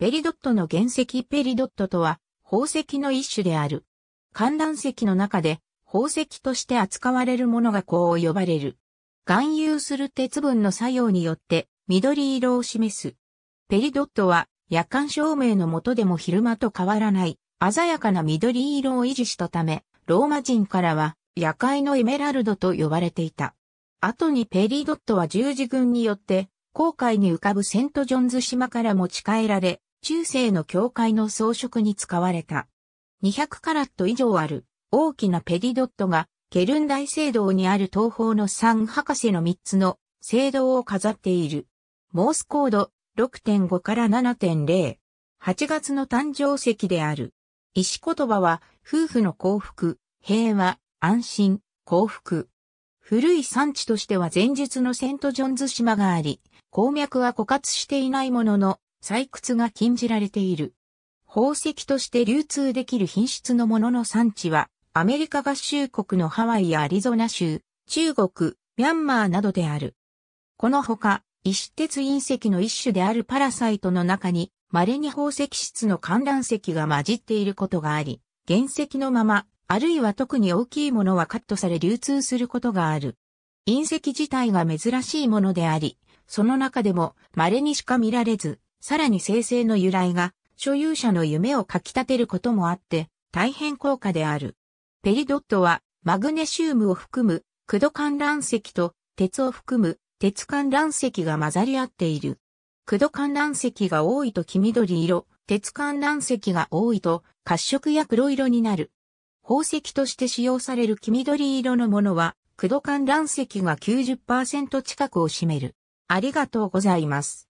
ペリドットの原石ペリドットとは宝石の一種である。寒暖石の中で宝石として扱われるものがこう呼ばれる。含有する鉄分の作用によって緑色を示す。ペリドットは夜間照明の下でも昼間と変わらない鮮やかな緑色を維持したため、ローマ人からは夜会のエメラルドと呼ばれていた。後にペリドットは十字軍によって、航海に浮かぶセントジョンズ島から持ち帰られ、中世の教会の装飾に使われた。200カラット以上ある大きなペディドットがケルン大聖堂にある東方の三博士の3つの聖堂を飾っている。モースコード6.5から7.0。8月の誕生石である。石言葉は、夫婦の幸福、平和、安心、幸福。古い産地としては前述のセントジョンズ島があり、鉱脈は枯渇していないものの、採掘が禁じられている。宝石として流通できる品質のものの産地は、アメリカ合衆国のハワイやアリゾナ州、中国、ミャンマーなどである。このほか、石鉄隕石の一種であるパラサイトの中に、稀に宝石質の観覧石が混じっていることがあり、原石のまま、あるいは特に大きいものはカットされ流通することがある。隕石自体が珍しいものであり、その中でも稀にしか見られず、さらに生成の由来が所有者の夢をかき立てることもあって大変高価である。ペリドットはマグネシウムを含むクド観覧石と鉄を含む鉄観覧石が混ざり合っている。クド観覧石が多いと黄緑色、鉄観覧石が多いと褐色や黒色になる。宝石として使用される黄緑色のものは、クド観覧石が90%近くを占める。ありがとうございます。